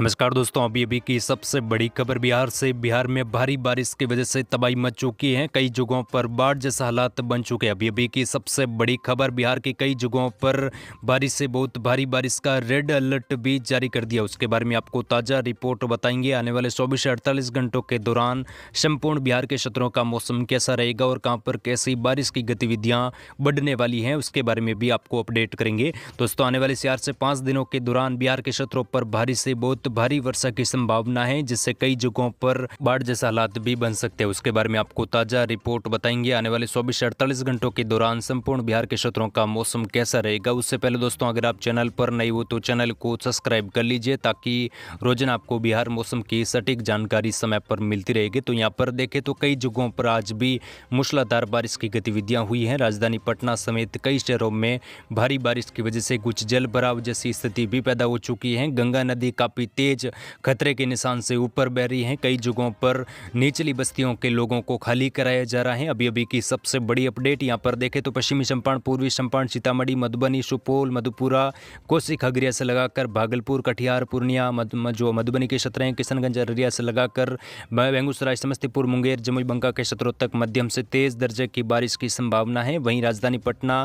नमस्कार दोस्तों अभी अभी की सबसे बड़ी खबर बिहार से बिहार में भारी बारिश की वजह से तबाही मच चुकी है कई जगहों पर बाढ़ जैसे हालात बन चुके हैं अभी अभी की सबसे बड़ी खबर बिहार के कई जगहों पर बारिश से बहुत भारी बारिश का रेड अलर्ट भी जारी कर दिया उसके बारे में आपको ताज़ा रिपोर्ट बताएंगे आने वाले चौबीस से अड़तालीस घंटों के दौरान संपूर्ण बिहार के क्षेत्रों का मौसम कैसा रहेगा और कहाँ पर कैसी बारिश की गतिविधियाँ बढ़ने वाली हैं उसके बारे में भी आपको अपडेट करेंगे दोस्तों आने वाले चार से पाँच दिनों के दौरान बिहार के क्षेत्रों पर भारी से बहुत वक्त भारी वर्षा की संभावना है जिससे कई जगहों पर बाढ़ जैसे हालात भी बन सकते हैं उसके बारे में आपको ताजा रिपोर्ट बताएंगे आने वाले चौबीस अड़तालीस घंटों के दौरान संपूर्ण बिहार के क्षेत्रों का मौसम कैसा रहेगा उससे पहले दोस्तों अगर आप चैनल पर नए हो तो चैनल को सब्सक्राइब कर लीजिए ताकि रोजन आपको बिहार मौसम की सटीक जानकारी समय पर मिलती रहेगी तो यहाँ पर देखे तो कई जगहों पर आज भी मूसलाधार बारिश की गतिविधियां हुई हैं राजधानी पटना समेत कई शहरों में भारी बारिश की वजह से कुछ जल भराव जैसी स्थिति भी पैदा हो चुकी है गंगा नदी काफी तेज खतरे के निशान से ऊपर बह रही हैं कई जगहों पर निचली बस्तियों के लोगों को खाली कराया जा रहा है अभी अभी की सबसे बड़ी अपडेट यहाँ पर देखें तो पश्चिमी चंपारण पूर्वी चंपारण सीतामढ़ी मधुबनी सुपौल मधुपुरा कोसी खगड़िया से लगाकर भागलपुर कटिहार पूर्णिया जो मधुबनी के क्षेत्र हैं किशनगंज अररिया से लगाकर बेगूसराय समस्तीपुर मुंगेर जमुई बंका के क्षेत्रों तक मध्यम से तेज़ दर्जे की बारिश की संभावना है वहीं राजधानी पटना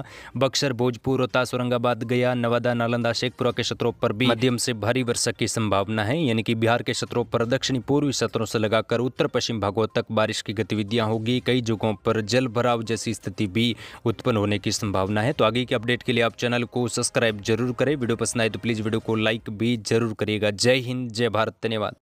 बक्सर भोजपुर रोहतास औरंगाबाद गया नवादा नालंदा शेखपुरा के क्षेत्रों पर भी मध्यम से भारी वर्षा की संभावना संभावना है यानी कि बिहार के सत्रों पर दक्षिणी पूर्वी क्षेत्रों से लगाकर उत्तर पश्चिम भागों तक बारिश की गतिविधियां होगी कई जगहों पर जल भराव जैसी स्थिति भी उत्पन्न होने की संभावना है तो आगे की अपडेट के लिए आप चैनल को सब्सक्राइब जरूर करें वीडियो पसंद आए तो प्लीज़ वीडियो को लाइक भी जरूर करिएगा जय हिंद जय भारत धन्यवाद